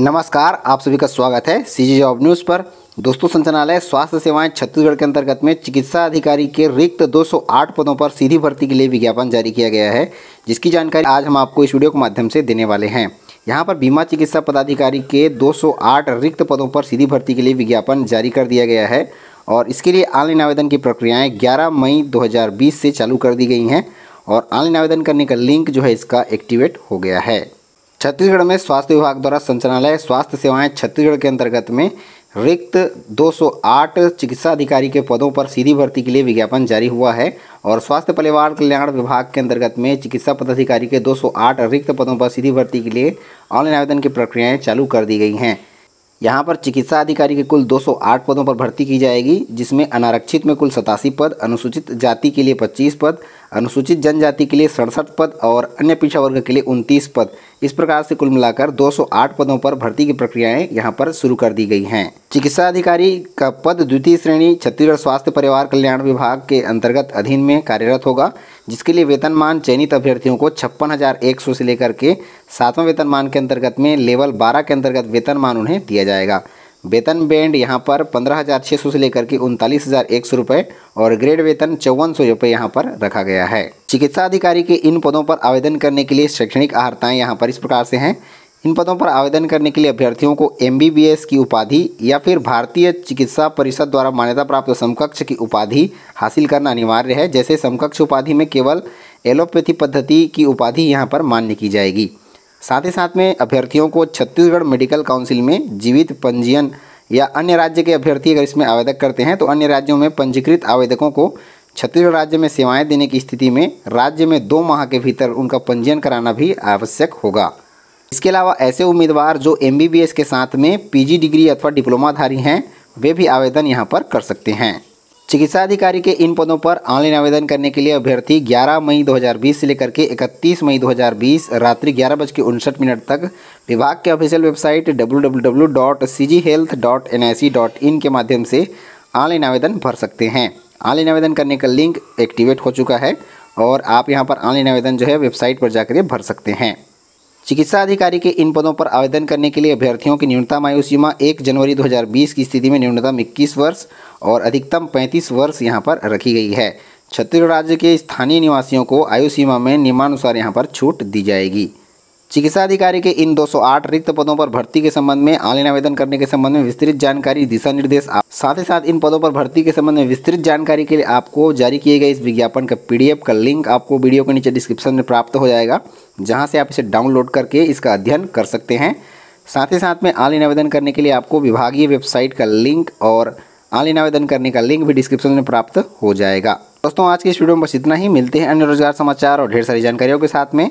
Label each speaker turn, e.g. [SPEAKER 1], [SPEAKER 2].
[SPEAKER 1] नमस्कार आप सभी का स्वागत है सीजी जॉब न्यूज़ पर दोस्तों संचनालय स्वास्थ्य सेवाएं छत्तीसगढ़ के अंतर्गत में चिकित्सा अधिकारी के रिक्त 208 पदों पर सीधी भर्ती के लिए विज्ञापन जारी किया गया है जिसकी जानकारी आज हम आपको इस वीडियो के माध्यम से देने वाले हैं यहाँ पर बीमा चिकित्सा पदाधिकारी के दो रिक्त पदों पर सीधी भर्ती के लिए विज्ञापन जारी कर दिया गया है और इसके लिए ऑनलाइन आवेदन की प्रक्रियाएँ ग्यारह मई दो से चालू कर दी गई हैं और ऑनलाइन आवेदन करने का लिंक जो है इसका एक्टिवेट हो गया है छत्तीसगढ़ में स्वास्थ्य विभाग द्वारा संचालय स्वास्थ्य सेवाएं छत्तीसगढ़ के अंतर्गत में रिक्त 208 चिकित्सा अधिकारी के पदों पर सीधी भर्ती के लिए विज्ञापन जारी हुआ है और स्वास्थ्य परिवार कल्याण विभाग के अंतर्गत में चिकित्सा पदाधिकारी के 208 रिक्त पदों पर सीधी भर्ती के लिए ऑनलाइन आवेदन की प्रक्रियाएं चालू कर दी गई हैं यहाँ पर चिकित्सा अधिकारी के कुल 208 पदों पर भर्ती की जाएगी जिसमें अनारक्षित में कुल सतासी पद अनुसूचित जाति के लिए 25 पद अनुसूचित जनजाति के लिए सड़सठ पद और अन्य पिछड़ा वर्ग के लिए 29 पद इस प्रकार से कुल मिलाकर 208 पदों पर भर्ती की प्रक्रियाएं यहाँ पर शुरू कर दी गई हैं चिकित्सा अधिकारी का पद द्वितीय श्रेणी छत्तीसगढ़ स्वास्थ्य परिवार कल्याण विभाग के अंतर्गत अधीन में कार्यरत होगा जिसके लिए वेतनमान चयनित अभ्यर्थियों को छप्पन हज़ार एक सौ से लेकर के सातवें वेतनमान के अंतर्गत में लेवल बारह के अंतर्गत वेतनमान उन्हें दिया जाएगा वेतन बैंड यहाँ पर पंद्रह हज़ार सौ से लेकर के उनतालीस हज़ार एक सौ और ग्रेड वेतन चौवन सौ रुपये यहाँ पर रखा गया है चिकित्सा अधिकारी के इन पदों पर आवेदन करने के लिए शैक्षणिक अर्हताएँ यहाँ पर इस प्रकार से हैं इन पदों पर आवेदन करने के लिए अभ्यर्थियों को एम की उपाधि या फिर भारतीय चिकित्सा परिषद द्वारा मान्यता प्राप्त समकक्ष की उपाधि हासिल करना अनिवार्य है जैसे समकक्ष उपाधि में केवल एलोपैथी पद्धति की उपाधि यहाँ पर मान्य की जाएगी साथ ही साथ में अभ्यर्थियों को छत्तीसगढ़ मेडिकल काउंसिल में जीवित पंजीयन या अन्य राज्य के अभ्यर्थी अगर इसमें आवेदक करते हैं तो अन्य राज्यों में पंजीकृत आवेदकों को छत्तीसगढ़ राज्य में सेवाएँ देने की स्थिति में राज्य में दो माह के भीतर उनका पंजीयन कराना भी आवश्यक होगा इसके अलावा ऐसे उम्मीदवार जो एम के साथ में पी डिग्री अथवा डिप्लोमाधारी हैं वे भी आवेदन यहाँ पर कर सकते हैं चिकित्सा अधिकारी के इन पदों पर ऑनलाइन आवेदन करने के लिए अभ्यर्थी 11 मई 2020 से लेकर के 31 मई 2020 रात्रि ग्यारह बज के उनसठ मिनट तक विभाग के ऑफिशियल वेबसाइट www.cghealth.nic.in के माध्यम से ऑनलाइन आवेदन भर सकते हैं ऑनलाइन आवेदन करने का लिंक एक्टिवेट हो चुका है और आप यहाँ पर ऑनलाइन आवेदन जो है वेबसाइट पर जाकर भर सकते हैं चिकित्सा अधिकारी के इन पदों पर आवेदन करने के लिए अभ्यर्थियों की न्यूनतम आयु सीमा एक जनवरी 2020 की स्थिति में न्यूनतम 21 वर्ष और अधिकतम 35 वर्ष यहां पर रखी गई है छत्तीसगढ़ राज्य के स्थानीय निवासियों को आयु सीमा में नियमानुसार यहाँ पर छूट दी जाएगी चिकित्सा अधिकारी के इन 208 रिक्त पदों पर भर्ती के संबंध में ऑनलाइन आवेदन करने के संबंध में विस्तृत जानकारी दिशा निर्देश साथ ही साथ इन पदों पर भर्ती के संबंध में विस्तृत जानकारी के लिए आपको जारी किए गए इस विज्ञापन का पीडीएफ का लिंक आपको वीडियो के नीचे डिस्क्रिप्शन में प्राप्त हो जाएगा जहाँ से आप इसे डाउनलोड करके इसका अध्ययन कर सकते हैं साथ ही साथ में ऑनलाइन आवेदन करने के लिए आपको विभागीय वेबसाइट का लिंक और ऑनलाइन आवेदन करने का लिंक भी डिस्क्रिप्शन में प्राप्त हो जाएगा दोस्तों आज के इस वीडियो में बस इतना ही मिलते हैं अन्य रोजगार समाचार और ढेर सारी जानकारियों के साथ में